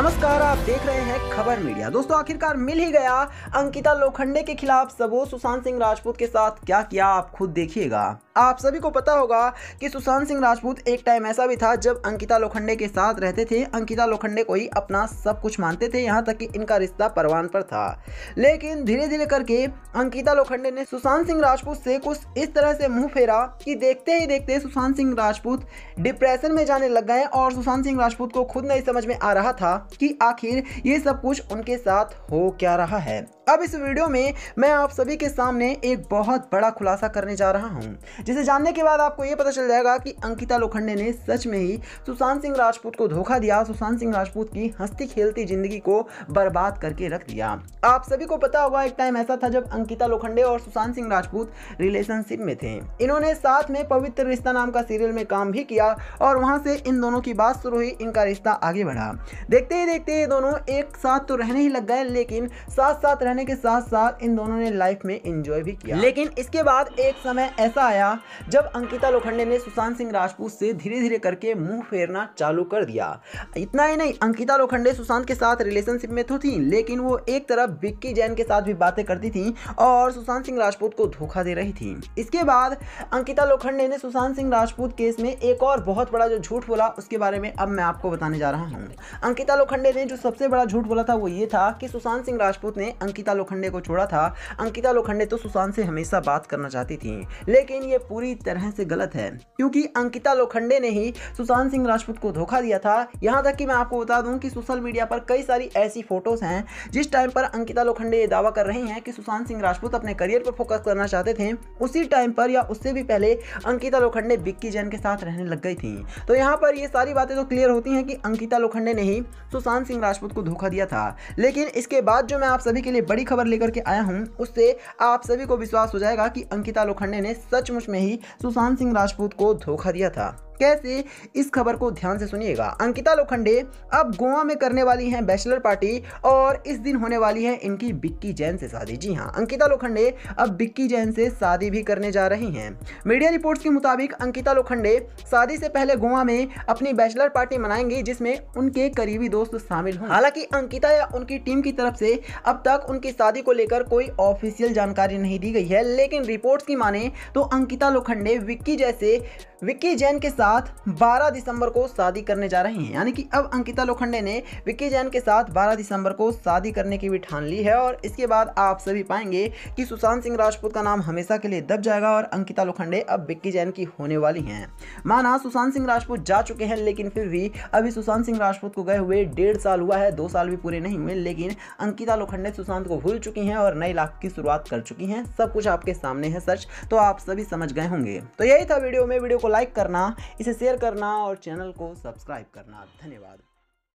नमस्कार आप देख रहे हैं खबर मीडिया दोस्तों आखिरकार मिल ही गया अंकिता लोखंडे के खिलाफ सबूत सुशांत सिंह राजपूत के साथ क्या किया आप खुद देखिएगा आप सभी को पता होगा कि सुशांत सिंह राजपूत एक टाइम ऐसा भी था जब अंकिता लोखंडे के साथ रहते थे अंकिता लोखंडे को ही अपना सब कुछ मानते थे यहाँ तक कि इनका रिश्ता परवान पर था लेकिन धीरे धीरे करके अंकिता लोखंडे ने सुशांत सिंह राजपूत से कुछ इस तरह से मुंह फेरा कि देखते ही देखते सुशांत सिंह राजपूत डिप्रेशन में जाने लग गए और सुशांत सिंह राजपूत को खुद नहीं समझ में आ रहा था कि आखिर ये सब कुछ उनके साथ हो क्या रहा है अब इस वीडियो में मैं आप सभी के सामने एक बहुत बड़ा खुलासा करने जा रहा हूं जिसे जानने के बाद आपको यह पता चल जाएगा कि अंकिता लोखंडे ने सच में ही सुशांत सिंह राजपूत को धोखा दिया सुशांत सिंह राजपूत की हस्ती खेलती जिंदगी को बर्बाद करके रख दिया आप सभी को पता होगा एक टाइम ऐसा था जब अंकिता लोखंडे और सुशांत सिंह राजपूत रिलेशनशिप में थे इन्होंने साथ में पवित्र रिश्ता नाम का सीरियल में काम भी किया और वहां से इन दोनों की बात शुरू हुई इनका रिश्ता आगे बढ़ा देखते ही देखते ये दोनों एक साथ तो रहने ही लग गए लेकिन साथ साथ रहने जाने के साथ साथ इन दोनों ने लाइफ में इंजॉय भी किया लेकिन इसके बाद एक समय ऐसा आया जब अंकिता लोखंडे ने सुशांत सिंह राजपूत से धीरे धीरे करके मुंह फेरना चालू कर दिया इतना ही नहीं अंकिता लोखंडे सुशांत के साथ रिलेशनशिप में तो थी लेकिन वो एक तरफ विक्की जैन के साथ भी बातें करती थी और सुशांत सिंह राजपूत को धोखा दे रही थी इसके बाद अंकिता लोखंडे ने सुशांत सिंह राजपूत केस में एक और बहुत बड़ा जो झूठ बोला उसके बारे में अब मैं आपको बताने जा रहा हूँ अंकिता लोखंडे ने जो सबसे बड़ा झूठ बोला था वो ये था कि सुशांत सिंह राजपूत ने अंकिता अंकिता लोखंडे को छोड़ा था अंकिता लोखंडे तो सुशांत से हमेशा बात करना चाहती थी लेकिन ये पूरी तरह से गलत है क्योंकि अंकिता लोखंडे ने ही सुशांत सिंह राजपूत को धोखा दिया था यहाँ तक कि मैं आपको बता दूँ कि सोशल मीडिया पर कई सारी ऐसी फोटोज़ हैं जिस टाइम पर अंकिता लोखंडे ये दावा कर रही हैं कि सुशांत सिंह राजपूत अपने करियर पर फोकस करना चाहते थे उसी टाइम पर या उससे भी पहले अंकिता लोखंडे बिक्की जैन के साथ रहने लग गई थी तो यहाँ पर ये सारी बातें तो क्लियर होती हैं कि अंकिता लोखंडे ने ही सुशांत सिंह राजपूत को धोखा दिया था लेकिन इसके बाद जो मैं आप सभी के लिए बड़ी बड़ी खबर लेकर के आया हूँ उससे आप सभी को विश्वास हो जाएगा कि अंकिता लोखंडे ने सचमुच में ही सुशांत सिंह राजपूत को धोखा दिया था कैसे इस खबर को ध्यान से सुनिएगा अंकिता लोखंडे अब गोवा में करने वाली हैं बैचलर पार्टी और इस दिन होने वाली है इनकी बिक्की जैन से शादी जी हाँ अंकिता लोखंडे अब बिक्की जैन से शादी भी करने जा रही हैं मीडिया रिपोर्ट्स के मुताबिक अंकिता लोखंडे शादी से पहले गोवा में अपनी बैचलर पार्टी मनाएंगी जिसमें उनके करीबी दोस्त शामिल हों हालांकि अंकिता या उनकी टीम की तरफ से अब तक उनकी शादी को लेकर कोई ऑफिशियल जानकारी नहीं दी गई है लेकिन रिपोर्ट्स की माने तो अंकिता लोखंडे विक्की जैसे विक्की जैन के साथ साथ 12 दिसंबर को शादी करने जा रही हैं यानी कि अब अंकिता लोखंडे ने विक्की जैन के साथ 12 दिसंबर को शादी करने की भी ठान ली है और इसके बाद आप सभी पाएंगे कि सुशांत सिंह राजपूत का नाम हमेशा के लिए दब जाएगा और अंकिता लोखंडे अब विक्की जैन की होने वाली हैं माना सुशांत सिंह राजपूत जा चुके हैं लेकिन फिर भी अभी सुशांत सिंह राजपूत को गए हुए डेढ़ साल हुआ है दो साल भी पूरे नहीं हुए लेकिन अंकिता लोखंडे सुशांत को भूल चुकी हैं और नई लाख की शुरुआत कर चुकी हैं सब कुछ आपके सामने है सच तो आप सभी समझ गए होंगे तो यही था वीडियो में वीडियो को लाइक करना इसे शेयर करना और चैनल को सब्सक्राइब करना धन्यवाद